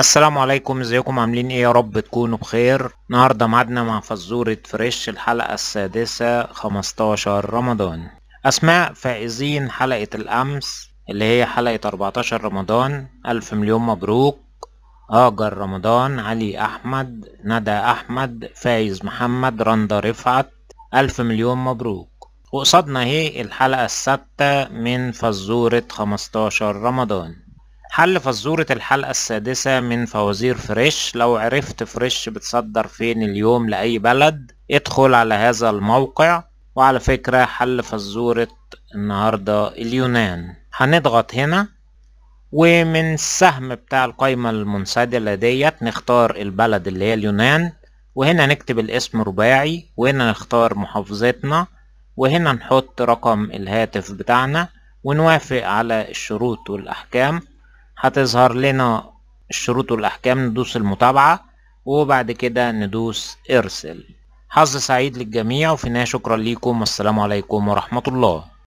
السلام عليكم ازيكم عاملين ايه يا رب تكونوا بخير النهارده معدنا مع فزوره فريش الحلقه السادسه 15 رمضان اسماء فائزين حلقه الامس اللي هي حلقه 14 رمضان الف مليون مبروك هاجر رمضان علي احمد ندى احمد فايز محمد رندا رفعت الف مليون مبروك وقصادنا اهي الحلقه السادسه من فزوره 15 رمضان حل فزورة الحلقة السادسة من فوازير فريش لو عرفت فريش بتصدر فين اليوم لأي بلد ادخل على هذا الموقع وعلى فكرة حل فزورة النهاردة اليونان هنضغط هنا ومن السهم بتاع القايمة المنسدلة ديت نختار البلد اللي هي اليونان وهنا نكتب الاسم رباعي وهنا نختار محافظتنا وهنا نحط رقم الهاتف بتاعنا ونوافق على الشروط والأحكام هتظهر لنا الشروط والأحكام ندوس المتابعة وبعد كده ندوس ارسل حظ سعيد للجميع وفي النهاية شكرا ليكم والسلام عليكم ورحمة الله